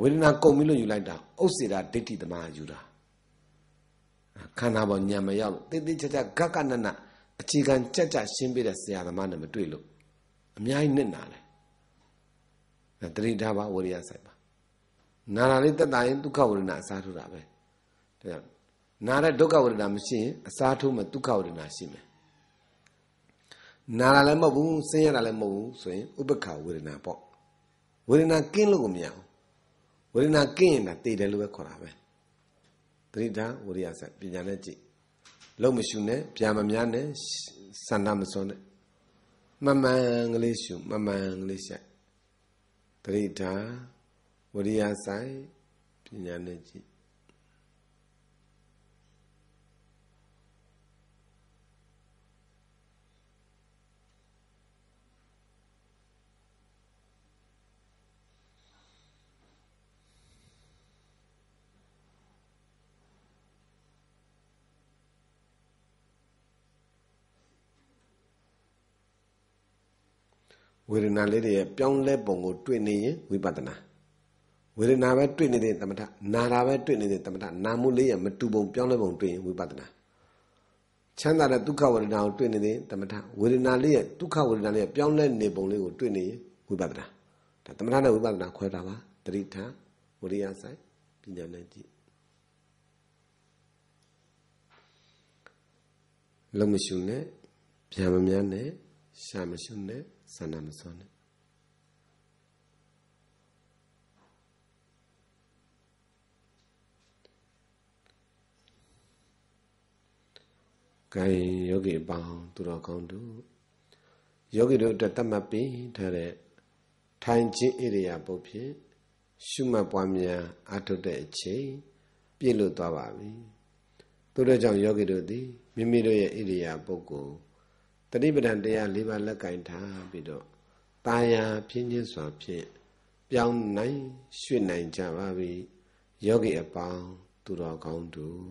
[SPEAKER 2] ဝေဒနာကုန်ပြီလို့ယူလိုက်တာဥစ္စေတာဒိဋ္ဌိသမားယူတာခန္ဓာပေါ်ညံမရောက်လို့တိတိကျကျဂက္ကနနတ်အခြေခံကြက်ကြရှင်းပြတဲ့ဆရာသမားနဲ့မတွေ့လို့အများကြီးနစ်နာတယ်။ဒါတတိထားပါဝရိယဆိုင်ပါ။နာရလေးတက်တာရင်ဒုက္ခဝရဏအစားထိုးတာပဲ။ဒါကြောင့်နာတဲ့ဒုက္ခဝရဏမရှိရင်အစားထိုးမှဒုက္ခဝရဏရှိမယ်။နာရလည်းမဟုတ်ဘူးဆင်းရဲတာလည်းမဟုတ်ဘူးဆိုရင်ဥပ္ပခဝရဏပေါ့။ဝရဏကင်းလို့ကိုမရဘူး။ဝရဏကင်းရင်တည်တယ်လို့ပဲခေါ်တာပဲ။တတိထားဝရိယဆိုင်ပညာနဲ့ကြည့်လုံမရှုနဲ့ဗျာမများနဲ့စန္ဒမစွန်နဲ့မမှန်ကလေးရှုမမှန်ကလေးဆိုင်တရိဒ္ဓဝရိယဆိုင်ပညာနဲ့ကြည့်ဝေဒနာလေးတွေရဲ့ပြောင်းလဲပုံကိုတွေ့နေရင်ဝိပဿနာဝေဒနာပဲတွေ့နေတဲ့သမထနာတာပဲတွေ့နေတဲ့သမထနာမှုလေးရဲ့မတူပုံပြောင်းလဲပုံတွေ့ရင်ဝိပဿနာချမ်းသာတဲ့ဒုက္ခဝေဒနာကိုတွေ့နေတဲ့သမထဝေဒနာလေးရဲ့ဒုက္ခဝေဒနာလေးရဲ့ပြောင်းလဲနေပုံလေးကိုတွေ့နေရင်ဝိပဿနာဒါသမထနဲ့ဝိပဿနာခွဲတာပါတတိထဝရိယဆိုင်ပညာနဲ့ကြည့်လုံးမရှုနဲ့ပြန်မများနဲ့ရှာမရှုနဲ့ဆန္ဒမစွမ်းနဲ့ကိုင်ယောဂီအပေါင်းသူတော်ကောင်းတို့ယောဂီတို့အတွက်သတ်မှတ်ပြီးထားတဲ့ထိုင်ခြင်းဣရိယာပုတ်ဖြင့်ရှုမှတ်ပွားများအထုတ်တဲ့အချိန်ပြည့်လွတ်သွားပါပြီ။သို့တဲ့ကြောင့်ယောဂီတို့သည်မိမိတို့ရဲ့ဣရိယာပုတ်ကိုတတိပဒံတရား၄ပါးလက်ကင်ထားပြီးတော့ตาယာဖြင်းချင်းစွာဖြင့်ပြောင်းနိုင်ရွှေ့နိုင်ကြပါပြီယောဂီအပေါင်းသူတော်ကောင်းတို့